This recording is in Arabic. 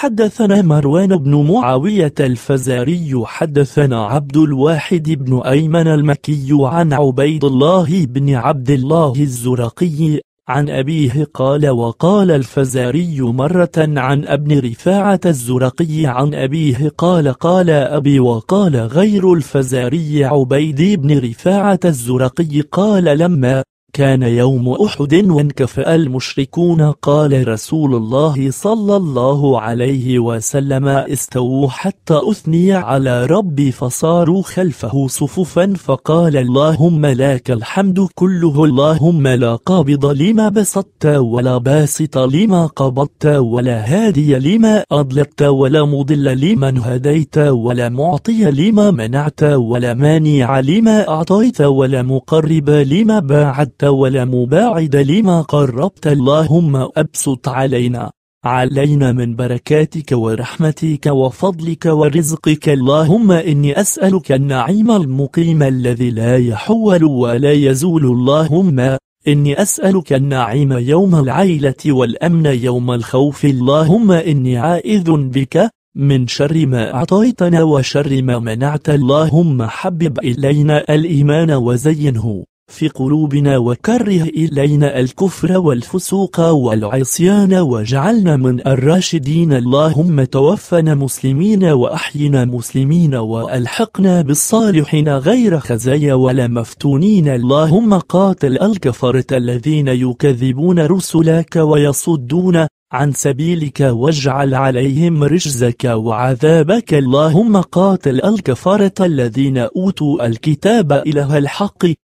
حدثنا مروان بن معاوية الفزاري حدثنا عبد الواحد بن أيمن المكي عن عبيد الله بن عبد الله الزرقي عن أبيه قال وقال الفزاري مرة عن ابن رفاعة الزرقي عن أبيه قال قال أبي وقال غير الفزاري عبيد بن رفاعة الزرقي قال لما كان يوم أحد وانكفأ المشركون قال رسول الله صلى الله عليه وسلم استووا حتى أثني على ربي فصاروا خلفه صفوفا فقال اللهم لك الحمد كله اللهم لا قابض لما بسطت ولا باسط لما قبضت ولا هادي لما أضلت ولا مضل لمن هديت ولا معطي لما منعت ولا مانع لما أعطيت ولا مقرب لما باعدت ولا مباعد لما قربت اللهم أبسط علينا علينا من بركاتك ورحمتك وفضلك ورزقك اللهم إني أسألك النعيم المقيم الذي لا يحول ولا يزول اللهم إني أسألك النعيم يوم العيلة والأمن يوم الخوف اللهم إني عائذ بك من شر ما أعطيتنا وشر ما منعت اللهم حبب إلينا الإيمان وزينه في قلوبنا وكره إلينا الكفر والفسوق والعصيان وجعلنا من الراشدين اللهم توفنا مسلمين وأحينا مسلمين وألحقنا بالصالحين غير خزايا ولا مفتونين اللهم قاتل الكفرة الذين يكذبون رسلك ويصدون عن سبيلك واجعل عليهم رجزك وعذابك اللهم قاتل الكفرة الذين أوتوا الكتاب إله الحق